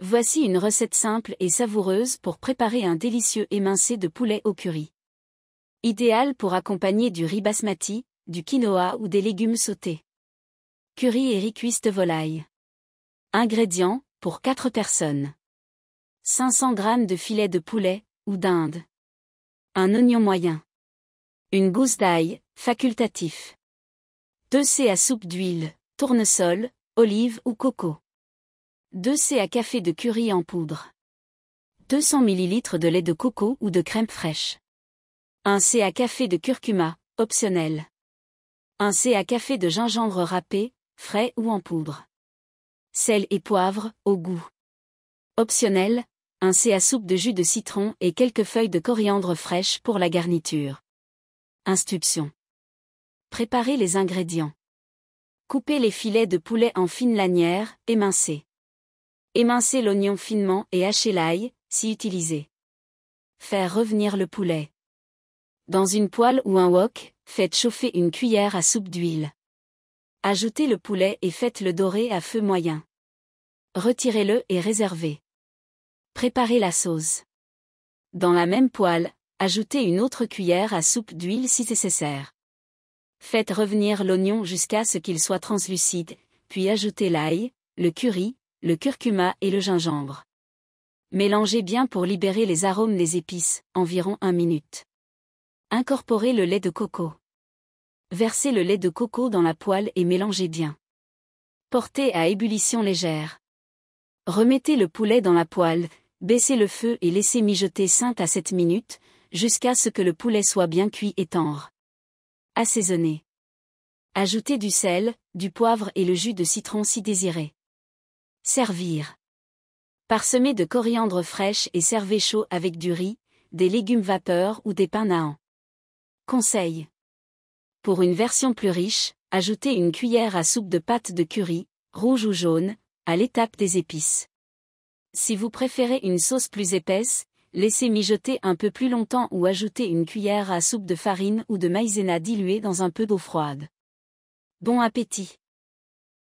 Voici une recette simple et savoureuse pour préparer un délicieux émincé de poulet au curry. Idéal pour accompagner du riz basmati, du quinoa ou des légumes sautés. Curry et riz cuisse volaille. Ingrédients, pour 4 personnes. 500 g de filet de poulet, ou d'Inde. Un oignon moyen. Une gousse d'ail, facultatif. 2 C à soupe d'huile, tournesol, olive ou coco. 2 C à café de curry en poudre. 200 ml de lait de coco ou de crème fraîche. 1 C à café de curcuma, optionnel. 1 C à café de gingembre râpé, frais ou en poudre. Sel et poivre, au goût. Optionnel, 1 C à soupe de jus de citron et quelques feuilles de coriandre fraîche pour la garniture. Instructions. Préparez les ingrédients. Coupez les filets de poulet en fines lanières, émincez. Émincer l'oignon finement et hacher l'ail, si utilisé. Faire revenir le poulet. Dans une poêle ou un wok, faites chauffer une cuillère à soupe d'huile. Ajoutez le poulet et faites-le dorer à feu moyen. Retirez-le et réservez. Préparez la sauce. Dans la même poêle, ajoutez une autre cuillère à soupe d'huile si nécessaire. Faites revenir l'oignon jusqu'à ce qu'il soit translucide, puis ajoutez l'ail, le curry, le curcuma et le gingembre. Mélangez bien pour libérer les arômes des épices, environ 1 minute. Incorporez le lait de coco. Versez le lait de coco dans la poêle et mélangez bien. Portez à ébullition légère. Remettez le poulet dans la poêle, baissez le feu et laissez mijoter 5 à 7 minutes, jusqu'à ce que le poulet soit bien cuit et tendre. Assaisonnez. Ajoutez du sel, du poivre et le jus de citron si désiré. Servir. Parsemé de coriandre fraîche et servez chaud avec du riz, des légumes vapeur ou des pains naans. Conseil. Pour une version plus riche, ajoutez une cuillère à soupe de pâte de curry, rouge ou jaune, à l'étape des épices. Si vous préférez une sauce plus épaisse, laissez mijoter un peu plus longtemps ou ajoutez une cuillère à soupe de farine ou de maïzena diluée dans un peu d'eau froide. Bon appétit